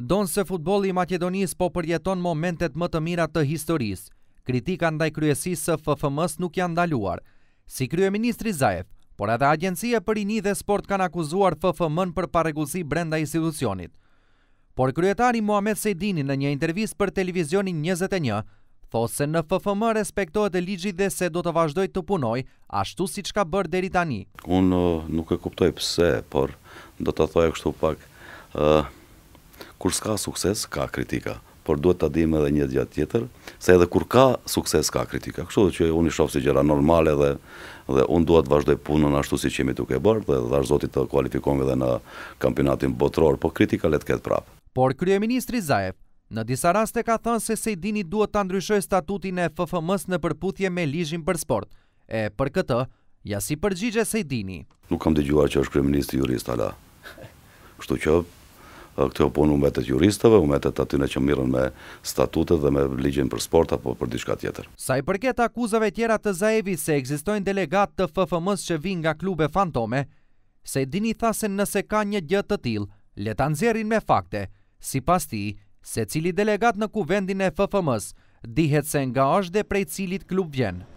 Donë se futbol i Makedonis po përjeton momentet më të mira të historisë. Kritika ndaj kryesisë së FFM-s nuk janë ndaluar. Si kryeministri Zaev, por edhe agjencia për një dhe sport kanë akuzuar FFM-n për parregullsi brenda institucionit. Por kryetari Muhamet Sejdini në një intervistë për televizionin 21 thosë se në FFM respektohet e ligjit dhe se do të vazhdoj të punoj, ashtu si që ka bërë deri tani. Unë uh, nuk e kuptoj pëse, por do të thoja kështu pak, uh, kur s'ka sukses, ka kritika, por duhet të dim edhe një gjatë tjetër, se edhe kur ka sukses, ka kritika. Kështu dhe që unë i shofë si gjera normale dhe, dhe unë duhet vazhdoj punën ashtu si qemi tuk e bërë dhe dhe zotit të kualifikon dhe në kampinatin botëror, por kritika letë ketë prapë. Por Kryeministri Zaev, në disa raste ka thënë se Sejdini duhet të ndryshoj statutin e FFM-s në përputhje me ligjin për sport, e për këtë, ja si përgjigje Sejdini. Nuk kam dëgjuar që është Kryeministri Jurist, ala. Kështu që këtë punë u metet juristëve, u metet atyne që mirën me statutet dhe me ligjin për sport apo për diçka tjetër. Sa i përket akuzave tjera të Zaevi se egzistojnë delegat të FFM-s që vinë nga klube fantome, se dini thasen nëse ka një gjëtë të tilë, letan nëzjerin me fakte, si pas ti, se cili delegat në kuvendin e FFM-s, dihet se nga është dhe prej cilit klub vjenë.